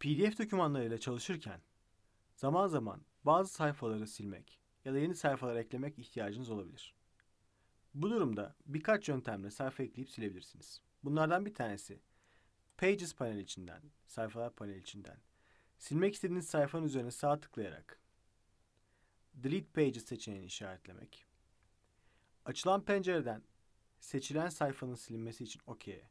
PDF dokümanlarıyla çalışırken zaman zaman bazı sayfaları silmek ya da yeni sayfalar eklemek ihtiyacınız olabilir. Bu durumda birkaç yöntemle sayfa ekleyip silebilirsiniz. Bunlardan bir tanesi Pages paneli içinden, sayfalar paneli içinden silmek istediğiniz sayfanın üzerine sağ tıklayarak Delete Pages seçeneğini işaretlemek. Açılan pencereden seçilen sayfanın silinmesi için OK'ye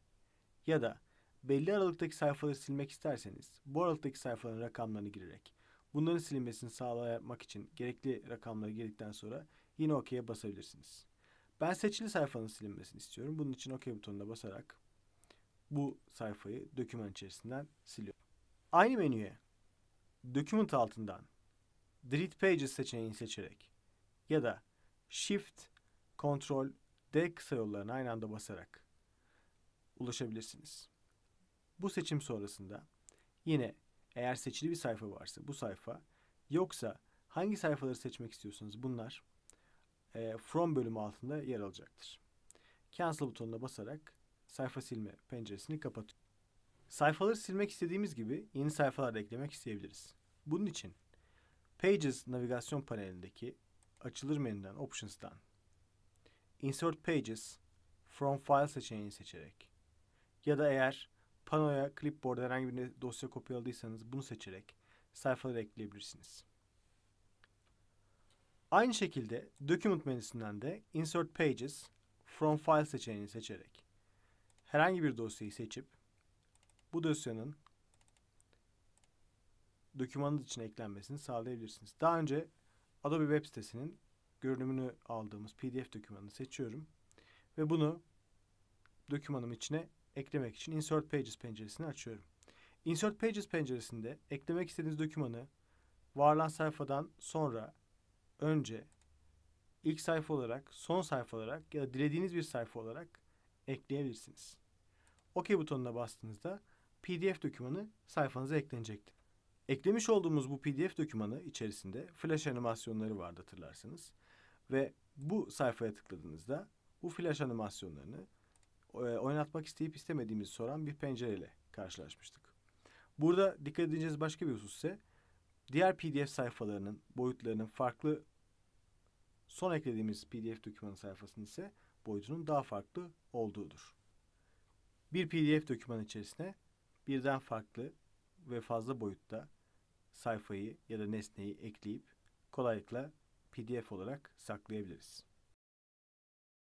ya da belli aralıktaki sayfaları silmek isterseniz bu aralıktaki sayfaların rakamlarını girerek bunların silinmesini sağlamak için gerekli rakamları girdikten sonra yine OK'ye basabilirsiniz. Ben seçili sayfanın silinmesini istiyorum. Bunun için OK butonuna basarak bu sayfayı doküman içerisinden siliyorum. Aynı menüye Document altından Delete Pages seçeneğini seçerek ya da Shift, Control, D kısa yollarını aynı anda basarak ulaşabilirsiniz. Bu seçim sonrasında yine eğer seçili bir sayfa varsa bu sayfa yoksa hangi sayfaları seçmek istiyorsanız bunlar e, From bölümü altında yer alacaktır. Cancel butonuna basarak sayfa silme penceresini kapatıyoruz. Sayfaları silmek istediğimiz gibi yeni sayfalar da eklemek isteyebiliriz. Bunun için Pages navigasyon panelindeki açılır menüden Options'tan Insert Pages From File seçeneğini seçerek ya da eğer Pano'ya clipboard herhangi bir dosya kopyaladıysanız bunu seçerek sayfaları ekleyebilirsiniz. Aynı şekilde Document menüsünden de Insert Pages From File seçeneğini seçerek herhangi bir dosyayı seçip bu dosyanın dokümanınız için eklenmesini sağlayabilirsiniz. Daha önce Adobe web sitesinin görünümünü aldığımız PDF dokümanını seçiyorum ve bunu dokümanım içine eklemek için Insert Pages penceresini açıyorum. Insert Pages penceresinde eklemek istediğiniz dokümanı varlan sayfadan sonra önce ilk sayfa olarak, son sayfa olarak ya da dilediğiniz bir sayfa olarak ekleyebilirsiniz. OK butonuna bastığınızda PDF dokümanı sayfanıza eklenecektir. Eklemiş olduğumuz bu PDF dokümanı içerisinde flash animasyonları vardı hatırlarsınız Ve bu sayfaya tıkladığınızda bu flash animasyonlarını e, oynatmak isteyip istemediğimizi soran bir pencereyle karşılaşmıştık. Burada dikkat edeceğiniz başka bir husus ise diğer PDF sayfalarının boyutlarının farklı son eklediğimiz PDF dokümanı sayfasının ise boyutunun daha farklı olduğudur. Bir PDF dokümanı içerisine birden farklı ve fazla boyutta sayfayı ya da nesneyi ekleyip kolaylıkla PDF olarak saklayabiliriz.